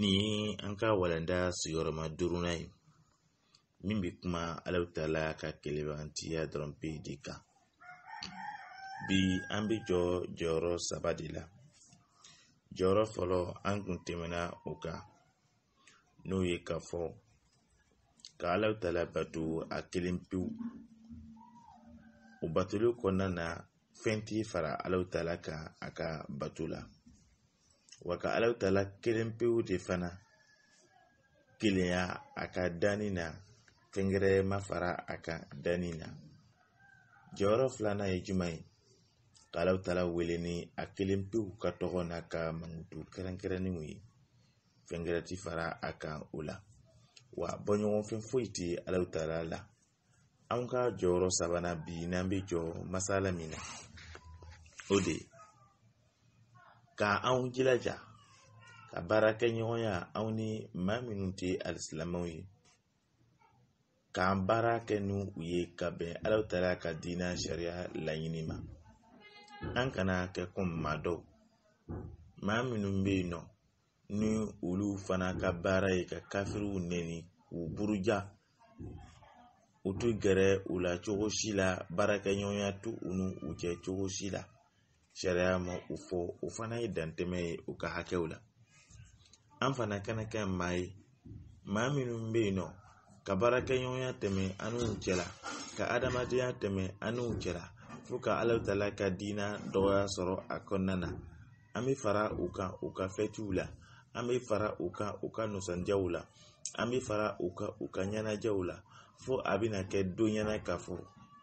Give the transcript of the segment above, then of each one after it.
ni ye an ka walanda sigiyɔrɔma duruna ye min bɛ kuma alaw taala ka kɛlɛbantiya dɔrɔn pe de kan bi an bɛ jɔ jɔyɔrɔ saba de la jɔyɔrɔ fɔlɔ an kun tɛmɛna o kan n'o ye ka fɔ ka alaw taala bato a kelen pewu o batoli kɔnɔna na fɛn t'i fara alaw taala kan a ka bato la wa ka alaw tala kelen pewu de fana kelenya a ka danni na kɛnkɛrɛma fara a kan danni na jɔyɔrɔ filanan ye juman ye ka alaw tala wele ni a kelen pewu ka tɔgɔ n'a ka mangutu kɛrɛnkɛrɛnninw ye fɛnkɛrɛ ti fara a kan o la wa bɔɲɔgɔnfɛn foyi tɛ ala tala la anw ka jɔyɔrɔ sabanan bi n'an bɛ jɔ masala min na o de ye ka anw jilaja ka baarakɛ ɲɔgɔnya anw ni maa minnu tɛ alisilamaw ye k'an baara kɛ ni u ye ka bɛn alaw taara ka diina sariya laɲini ma an kana kɛ komi maa dɔw maa minnu bɛ yen nɔ ni olu fana ka baara ye ka kafiriw nɛni k'u buruja u t'u gɛrɛ u la cogo si la baarakɛɲɔgɔnya t'u u n'u cɛ cogo si la sariya ma u fɔ o fana ye dantɛmɛ ye u ka hakɛw la an fana kana kɛ maa ye maa minnu bɛ yen nɔ ka baarakɛɲɔgɔnya tɛmɛ an n'u cɛla ka adamadenya tɛmɛ an n'u cɛla fo ka ala tala ka diina dɔgɔya sɔrɔ a kɔnɔna na an bɛ fara u kan u ka fɛtiw la an bɛ fara u kan u ka nɔsɔndiyaw la an bɛ fara u kan u ka ɲɛnajɛw la fo a bɛna kɛ don k'a fɔ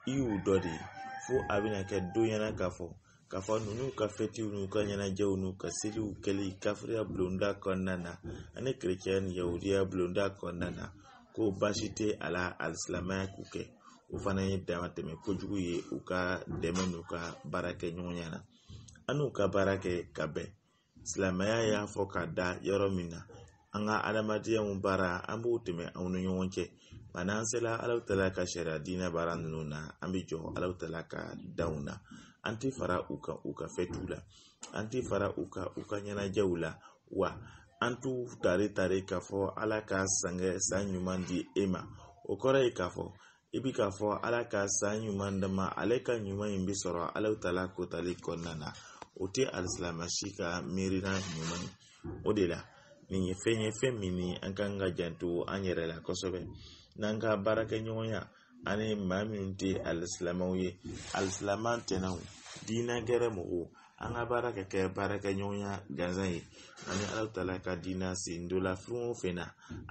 i y'u dɔ de ye fo a bɛna kɛ don k'a fɔ kafa nunu ka fɛti nu ka ɲɛnajɛw n'u ka seliw kɛli kafiriya bulonda kɔnɔna na ani kerecɛya yahudiya bulonda kɔnɔna na ko baasi tɛ a la alisilamaya k'u kɛ o fana ye damatɛmɛ kojugu ye u ka dɛmɛ n'u ka baarakɛ ɲɔgɔnya na an n'u ka baara kɛ ka bɛn silamaya y'a fɔ ka da yɔrɔ min na an ka adamadenya baara an b'o tɛmɛ anw ni ɲɔgɔn cɛ nka n'an sera alaw ta ka sariya diinɛ baara ninnu na an bɛ jɔ alaw ta ka danw na an tɛ fara u ka u ka fɛtiw la an tɛ fara u ka u ka ɲɛnajɛw la wa an t'u tare tare k'a fɔ ala ka sange san ɲuman di e ma o kɔrɔ ye k'a fɔ i bi k'a fɔ ala ka san ɲuman dama ale ka ɲuman in bɛ sɔrɔ alaw ta kotali kɔnɔna na o tɛ alisilama ka miirina ɲuman ye o de la nin ye fɛn ye fɛn min ni an kan ka janto an yɛrɛ la kosɛbɛ n'an ka baarakɛɲɔgɔnya ani maa minnu tɛ alisilamɛw ye alisilama tɛnɛnw diinɛ mɔgɔw an ka baara ka kɛ baarakɛɲɔgɔnya gansan ye ani ala tala ka diinɛ sen dɔ la fɛn o fɛn na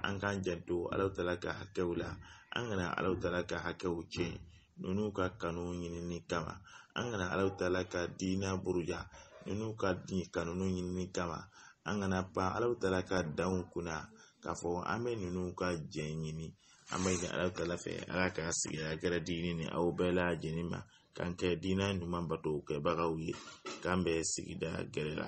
an k'an janto ala tala ka hakɛw la an kana ala tala ka hakɛw tiɲɛ ninnu ka kanu ɲinini kama an kana ala tala ka diinɛ buruja ninnu ka kanu ɲinini kama an kana pan alaw taala ka danw kunna k'a fɔ an bɛ ninnu ka jɛ ɲini an bɛ ɲini alaw fɛ ala ka sigida gɛrɛ diinɛ ni aw bɛɛ la lajɛlen ma k'an kɛ diinɛ ɲuman bato kɛbagaw ye k'an bɛ sigida gɛrɛ la